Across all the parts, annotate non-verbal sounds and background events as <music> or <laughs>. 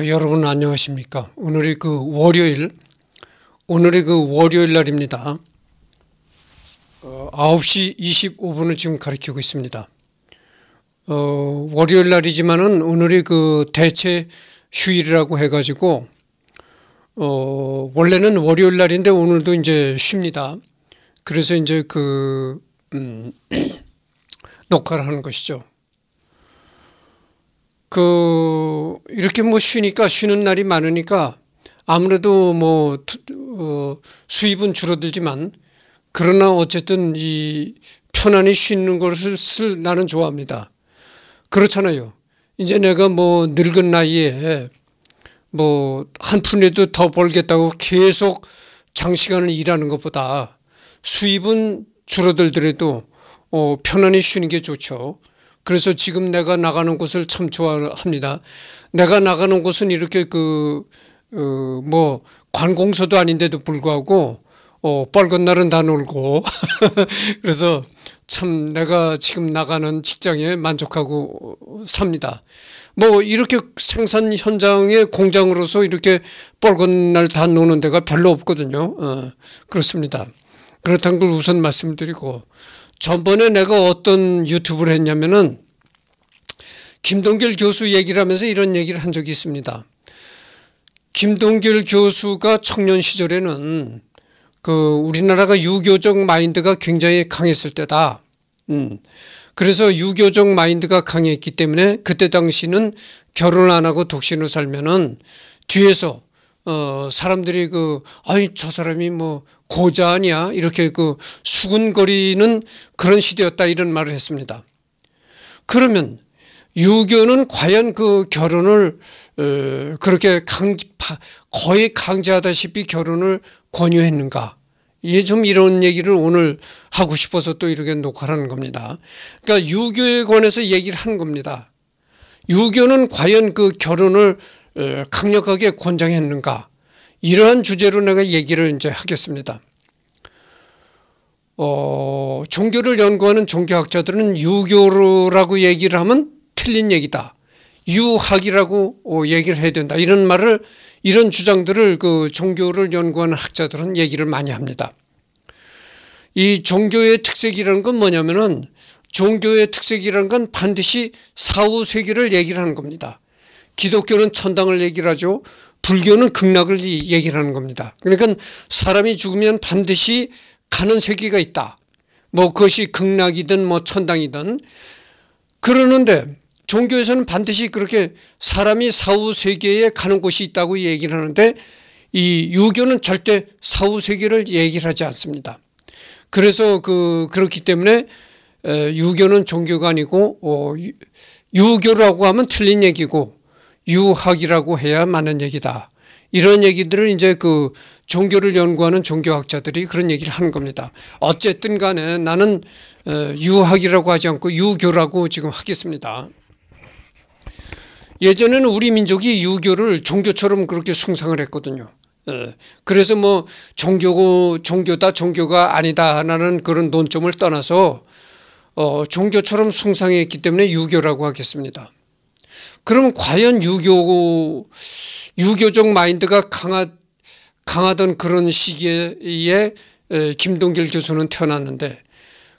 아, 여러분 안녕하십니까? 오늘이 그 월요일, 오늘이 그 월요일 날입니다. 어, 9시 25분을 지금 가리키고 있습니다. 어, 월요일 날이지만은 오늘이 그 대체 휴일이라고 해가지고, 어, 원래는 월요일 날인데 오늘도 이제 쉽니다. 그래서 이제 그, 음, <clears throat> 녹화를 하는 것이죠. 그, 이렇게 뭐 쉬니까 쉬는 날이 많으니까 아무래도 뭐 어, 수입은 줄어들지만 그러나 어쨌든 이 편안히 쉬는 것을 나는 좋아합니다. 그렇잖아요. 이제 내가 뭐 늙은 나이에 뭐 한 푼이라도 더 벌겠다고 계속 장시간을 일하는 것보다 수입은 줄어들더라도 어, 편안히 쉬는 게 좋죠. 그래서 지금 내가 나가는 곳을 참 좋아합니다. 내가 나가는 곳은 이렇게 그, 어, 뭐, 관공서도 아닌데도 불구하고, 어, 빨간 날은 다 놀고. <laughs> 그래서 참 내가 지금 나가는 직장에 만족하고 삽니다. 뭐 이렇게 생산 현장의 공장으로서 이렇게 뻘건 날다 노는 데가 별로 없거든요. 어, 그렇습니다. 그렇다는 걸 우선 말씀드리고 전번에 내가 어떤 유튜브를 했냐면은 김동길 교수 얘기를 하면서 이런 얘기를 한 적이 있습니다. 김동길 교수가 청년 시절에는 그 우리나라가 유교적 마인드가 굉장히 강했을 때다. 음. 그래서 유교적 마인드가 강했기 때문에 그때 당시는 결혼 안 하고 독신으로 살면은 뒤에서 어, 사람들이 그, 아이, 저 사람이 뭐, 고자 아니야? 이렇게 그, 수근거리는 그런 시대였다. 이런 말을 했습니다. 그러면, 유교는 과연 그 결혼을, 어, 그렇게 강, 거의 강제하다시피 결혼을 권유했는가? 예, 좀 이런 얘기를 오늘 하고 싶어서 또 이렇게 녹화하는 겁니다. 그러니까 유교에 관해서 얘기를 한 겁니다. 유교는 과연 그 결혼을 강력하게 권장했는가 이러한 주제로 내가 얘기를 이제 하겠습니다. 어, 종교를 연구하는 종교학자들은 유교라고 얘기를 하면 틀린 얘기다. 유학이라고 어, 얘기를 해야 된다. 이런 말을 이런 주장들을 그 종교를 연구하는 학자들은 얘기를 많이 합니다. 이 종교의 특색이라는 건 뭐냐면은 종교의 특색이라는 건 반드시 사후 세계를 얘기를 하는 겁니다. 기독교는 천당을 얘기를 하죠. 불교는 극락을 얘기를 하는 겁니다. 그러니까 사람이 죽으면 반드시 가는 세계가 있다. 뭐 그것이 극락이든 뭐 천당이든 그러는데 종교에서는 반드시 그렇게 사람이 사후 세계에 가는 곳이 있다고 얘기를 하는데 이 유교는 절대 사후 세계를 얘기를 하지 않습니다. 그래서 그 그렇기 때문에 유교는 종교가 아니고 어, 유교라고 하면 틀린 얘기고 유학이라고 해야 맞는 얘기다. 이런 얘기들을 이제 그 종교를 연구하는 종교학자들이 그런 얘기를 하는 겁니다. 어쨌든 간에 나는 어, 유학이라고 하지 않고 유교라고 지금 하겠습니다. 예전에는 우리 민족이 유교를 종교처럼 그렇게 숭상을 했거든요. 어, 그래서 뭐 종교고 종교다 종교가 아니다 하는 그런 논점을 떠나서 어, 종교처럼 숭상했기 때문에 유교라고 하겠습니다. 그러면 과연 유교 유교적 마인드가 강하 강하던 그런 시기에 김동길 교수는 태어났는데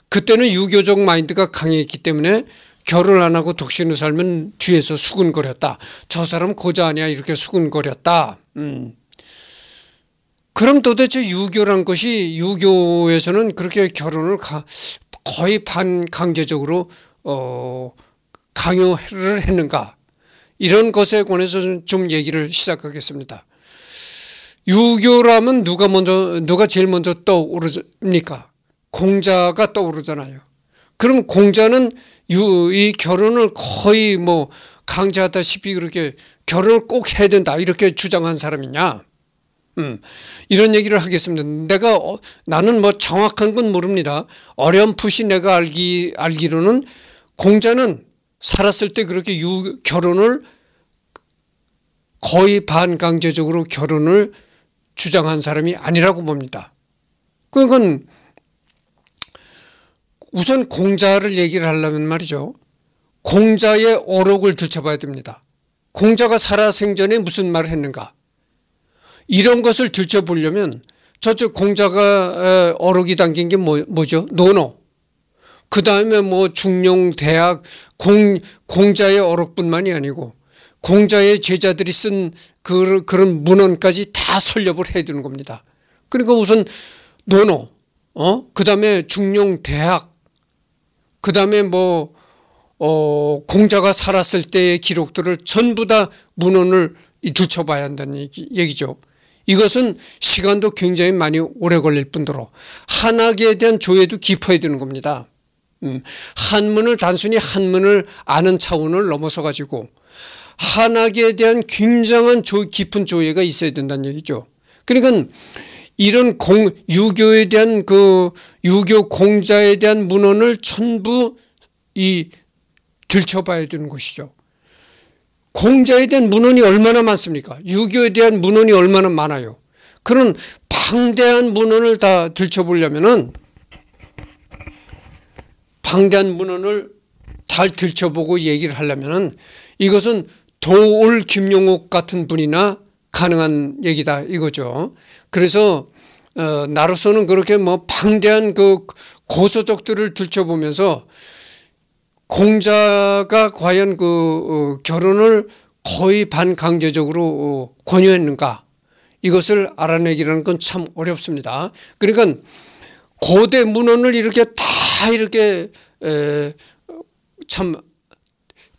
그때는 유교적 마인드가 강했기 때문에 결혼 안 하고 독신으로 살면 뒤에서 수근거렸다. 저 사람 고자 아니야 이렇게 수근거렸다. 음. 그럼 도대체 유교란 것이 유교에서는 그렇게 결혼을 가, 거의 반강제적으로 어, 강요를 했는가? 이런 것에 관해서 좀 얘기를 시작하겠습니다. 유교라면 누가 먼저 누가 제일 먼저 떠오르니까 공자가 떠오르잖아요. 그럼 공자는 유, 이 결혼을 거의 뭐 강제하다시피 그렇게 결혼을 꼭 해야 된다 이렇게 주장한 사람이냐? 음, 이런 얘기를 하겠습니다. 내가 어, 나는 뭐 정확한 건 모릅니다. 어렴풋이 내가 알기 알기로는 공자는 살았을 때 그렇게 유, 결혼을 거의 반강제적으로 결혼을 주장한 사람이 아니라고 봅니다. 그건 우선 공자를 얘기를 하려면 말이죠. 공자의 어록을 들춰봐야 됩니다. 공자가 살아생전에 무슨 말을 했는가. 이런 것을 들춰보려면 저쪽 공자가 어록이 담긴 게 뭐, 뭐죠? 노노. 그 다음에 뭐 중용 대학 공 공자의 어록뿐만이 아니고 공자의 제자들이 쓴 그, 그런 문헌까지 다 설립을 해두는 겁니다. 그러니까 우선 노노, 어, 그 다음에 중용 대학, 그 다음에 뭐, 어, 공자가 살았을 때의 기록들을 전부 다 문헌을 들춰봐야 한다는 얘기, 얘기죠. 이것은 시간도 굉장히 많이 오래 걸릴 뿐더러 한학에 대한 조회도 깊어야 되는 겁니다. 음. 한문을 단순히 한문을 아는 차원을 넘어서 가지고 한학에 대한 굉장한 조, 깊은 조예가 있어야 된다는 얘기죠. 그러니까 이런 공, 유교에 대한 그 유교 공자에 대한 문헌을 전부 이 들춰봐야 되는 것이죠. 공자에 대한 문헌이 얼마나 많습니까? 유교에 대한 문헌이 얼마나 많아요. 그런 방대한 문헌을 다 들춰보려면은 방대한문헌을잘 들춰보고 얘기를 하려면 이것은 도올 김용옥 같은 분이나 가능한 얘기다 이거죠. 그래서 어, 나로서는 그렇게 뭐 방대한 그 고서적들을 들춰보면서 공자가 과연 그 어, 결혼을 거의 반강제적으로 어, 권유했는가 이것을 알아내기라는 건 참 어렵습니다. 그러니까 고대 문헌을 이렇게 다 이렇게 참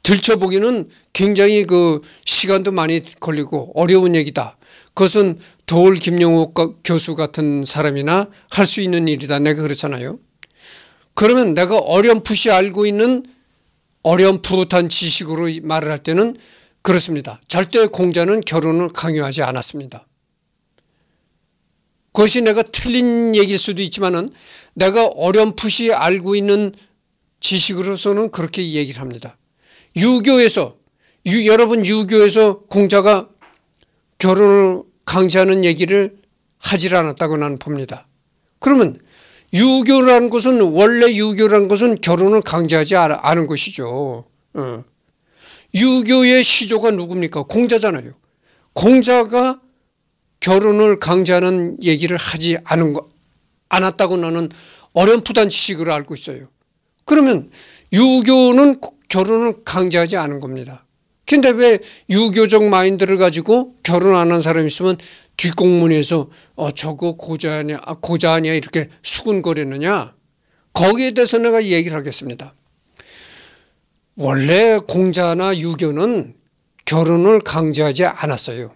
들춰보기는 굉장히 그 시간도 많이 걸리고 어려운 얘기다. 그것은 도울 김용옥 교수 같은 사람이나 할 수 있는 일이다. 내가 그렇잖아요. 그러면 내가 어렴풋이 알고 있는 어렴풋한 지식으로 말을 할 때는 그렇습니다. 절대 공자는 결혼을 강요하지 않았습니다. 그것이 내가 틀린 얘기일 수도 있지만은 내가 어렴풋이 알고 있는 지식으로서는 그렇게 얘기를 합니다. 유교에서 유, 여러분 유교에서 공자가 결혼을 강제하는 얘기를 하질 않았다고 나는 봅니다. 그러면 유교라는 것은 원래 유교라는 것은 결혼을 강제하지 않은 것이죠. 어. 유교의 시조가 누굽니까? 공자잖아요. 공자가 결혼을 강제하는 얘기를 하지 않은 거, 않았다고 나는 어렴풋한 지식으로 알고 있어요. 그러면 유교는 결혼을 강제하지 않은 겁니다. 근데 왜 유교적 마인드를 가지고 결혼 안 한 사람이 있으면 뒷공문에서 어, 저거 고자 아니야, 고자 아니야 이렇게 수근거리느냐 거기에 대해서 내가 얘기를 하겠습니다. 원래 공자나 유교는 결혼을 강제하지 않았어요.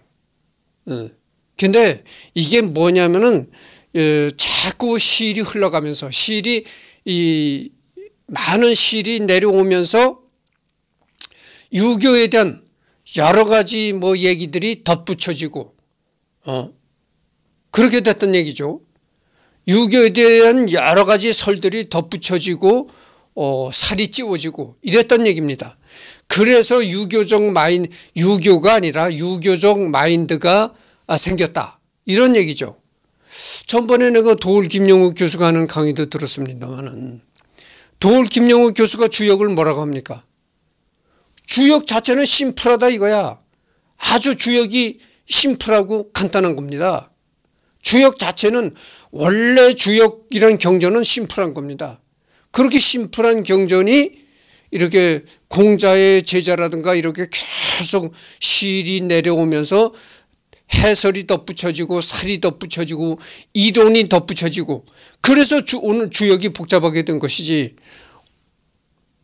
응. 근데 이게 뭐냐면은 어, 자꾸 실이 흘러가면서 실이 이 많은 실이 내려오면서 유교에 대한 여러 가지 뭐 얘기들이 덧붙여지고 어 그렇게 됐던 얘기죠. 유교에 대한 여러 가지 설들이 덧붙여지고 어, 살이 찌워지고 이랬던 얘기입니다. 그래서 유교적 마인 유교가 아니라 유교적 마인드가 아, 생겼다. 이런 얘기죠. 전번에 내가 그 도울 김영우 교수가 하는 강의도 들었습니다만은 도울 김영우 교수가 주역을 뭐라고 합니까? 주역 자체는 심플하다 이거야. 아주 주역이 심플하고 간단한 겁니다. 주역 자체는 원래 주역이란 경전은 심플한 겁니다. 그렇게 심플한 경전이 이렇게 공자의 제자라든가 이렇게 계속 시일이 내려오면서 해설이 덧붙여지고 살이 덧붙여지고 이론이 덧붙여지고 그래서 주, 오늘 주역이 복잡하게 된 것이지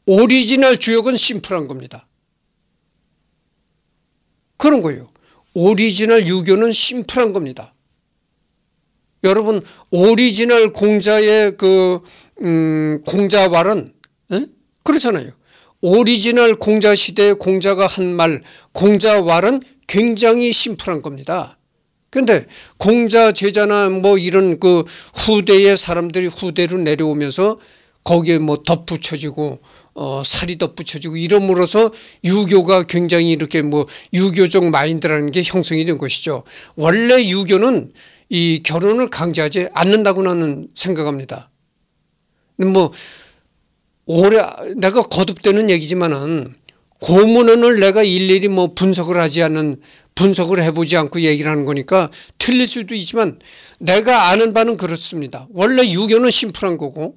오리지널 주역은 심플한 겁니다. 그런 거예요. 오리지널 유교는 심플한 겁니다. 여러분 오리지널 공자의 그 음, 공자왈은 에? 그렇잖아요. 오리지널 공자 시대의 공자가 한 말 공자왈은 굉장히 심플한 겁니다. 근데 공자 제자나 뭐 이런 그 후대의 사람들이 후대로 내려오면서 거기에 뭐 덧붙여지고 어 살이 덧붙여지고 이러므로서 유교가 굉장히 이렇게 뭐 유교적 마인드라는 게 형성이 된 것이죠. 원래 유교는 이 결혼을 강제하지 않는다고 나는 생각합니다. 뭐 오래 내가 거듭되는 얘기지만은 고문원을 내가 일일이 뭐 분석을 하지 않는 분석을 해보지 않고 얘기를 하는 거니까 틀릴 수도 있지만 내가 아는 바는 그렇습니다. 원래 유교는 심플한 거고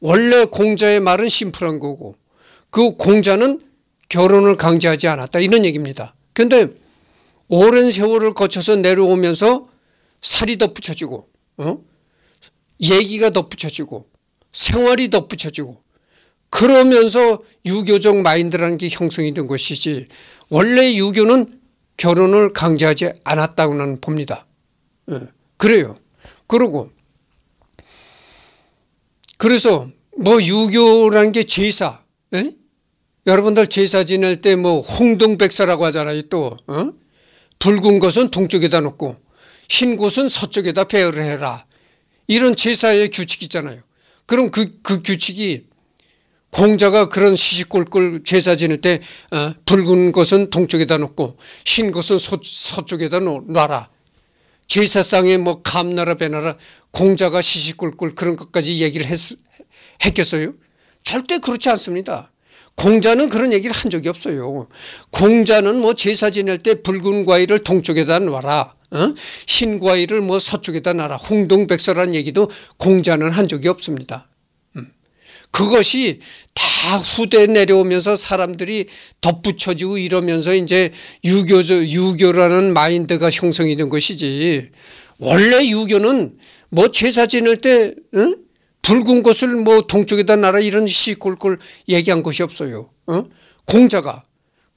원래 공자의 말은 심플한 거고 그 공자는 결혼을 강제하지 않았다 이런 얘기입니다. 그런데 오랜 세월을 거쳐서 내려오면서 살이 덧붙여지고 어? 얘기가 덧붙여지고 생활이 덧붙여지고 그러면서 유교적 마인드라는 게 형성이 된 것이지 원래 유교는 결혼을 강제하지 않았다고 는 봅니다. 예, 그래요. 그리고 그래서 뭐 유교라는 게 제사 예? 여러분들 제사 지낼 때 뭐 홍동백사라고 하잖아요 또 어? 붉은 것은 동쪽에다 놓고 흰 곳은 서쪽에다 배열을 해라 이런 제사의 규칙이 있잖아요 그럼 그, 그 규칙이 공자가 그런 시시콜콜 제사 지낼 때 어, 붉은 것은 동쪽에다 놓고 흰 것은 서, 서쪽에다 놓, 놔라. 제사상에 뭐 감나라 배나라 공자가 시시콜콜 그런 것까지 얘기를 했, 했겠어요? 절대 그렇지 않습니다. 공자는 그런 얘기를 한 적이 없어요. 공자는 뭐 제사 지낼 때 붉은 과일을 동쪽에다 놔라. 어? 흰 과일을 뭐 서쪽에다 놔라. 홍동백서라는 얘기도 공자는 한 적이 없습니다. 그것이 다 후대 내려오면서 사람들이 덧붙여지고 이러면서 이제 유교 유교라는 마인드가 형성이 된 것이지. 원래 유교는 뭐 제사 지낼 때 응? 붉은 것을 뭐 동쪽에다 나라 이런 시꼴꼴 얘기한 것이 없어요. 응? 공자가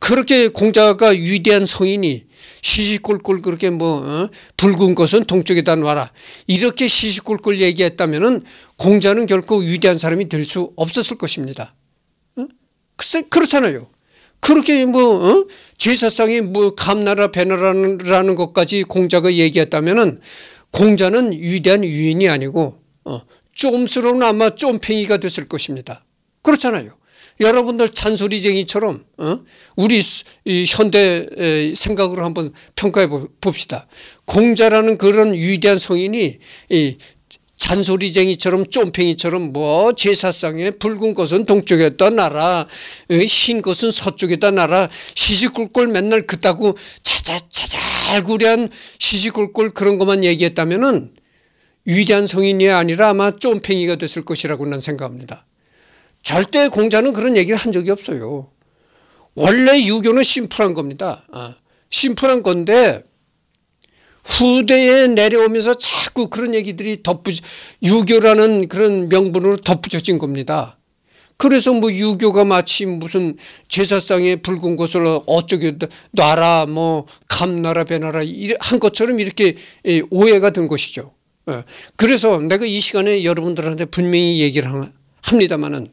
그렇게 공자가 위대한 성인이 시시콜콜 그렇게 뭐 어? 붉은 것은 동쪽에다 놔라 이렇게 시시콜콜 얘기했다면 공자는 결코 위대한 사람이 될 수 없었을 것입니다. 어? 그렇잖아요. 그렇게 뭐 어? 제사상이 뭐 감나라 배나라라는 것까지 공자가 얘기했다면 공자는 위대한 위인이 아니고 어, 쫌스러운 아마 쫌팽이가 됐을 것입니다. 그렇잖아요. 여러분들 잔소리쟁이처럼 어? 우리 현대 생각으로 한번 평가해 봅시다. 공자라는 그런 위대한 성인이 잔소리쟁이처럼 쫌팽이처럼 뭐 제사상에 붉은 것은 동쪽에다 나라 어, 흰 것은 서쪽에다 나라 시시콜콜 맨날 그따구 자잘구리한 시시콜콜 그런 것만 얘기했다면은 위대한 성인이 아니라 아마 쫌팽이가 됐을 것이라고 난 생각합니다. 절대 공자는 그런 얘기를 한 적이 없어요. 원래 유교는 심플한 겁니다. 아, 심플한 건데 후대에 내려오면서 자꾸 그런 얘기들이 덧붙 유교라는 그런 명분으로 덧붙여진 겁니다. 그래서 뭐 유교가 마치 무슨 제사상에 붉은 것을 어쩌게 놔라 뭐 감나라 배나라 한 것처럼 이렇게 예, 오해가 된 것이죠. 예. 그래서 내가 이 시간에 여러분들한테 분명히 얘기를 합니다마는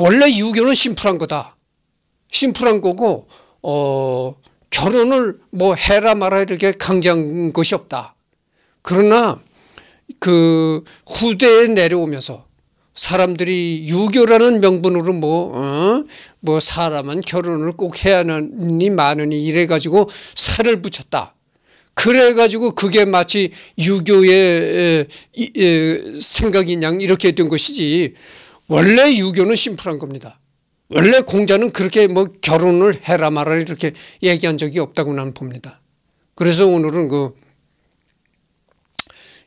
원래 유교는 심플한 거다. 심플한 거고 어 결혼을 뭐 해라 말아 이렇게 강제한 것이 없다. 그러나 그 후대에 내려오면서 사람들이 유교라는 명분으로 뭐, 어? 뭐 사람은 결혼을 꼭 해야 하니 많으니 이래가지고 살을 붙였다. 그래가지고 그게 마치 유교의 생각이냐 이렇게 된 것이지 원래 유교는 심플한 겁니다. 원래 공자는 그렇게 뭐 결혼을 해라 말라 이렇게 얘기한 적이 없다고 나는 봅니다. 그래서 오늘은 그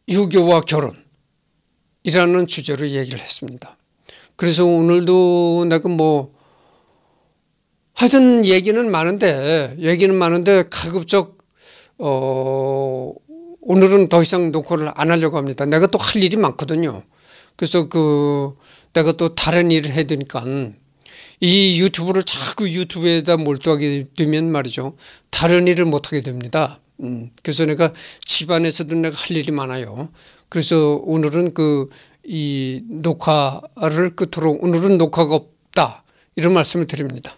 유교와 결혼이라는 주제로 얘기를 했습니다. 그래서 오늘도 내가 뭐 하여튼 얘기는 많은데 얘기는 많은데 가급적 어 오늘은 더 이상 녹화를 안 하려고 합니다. 내가 또 할 일이 많거든요. 그래서 그 내가 또 다른 일을 해야 되니까 이 유튜브를 자꾸 유튜브에다 몰두하게 되면 말이죠. 다른 일을 못하게 됩니다. 음, 그래서 내가 집안에서도 내가 할 일이 많아요. 그래서 오늘은 그 이 녹화를 끝으로 오늘은 녹화가 없다 이런 말씀을 드립니다.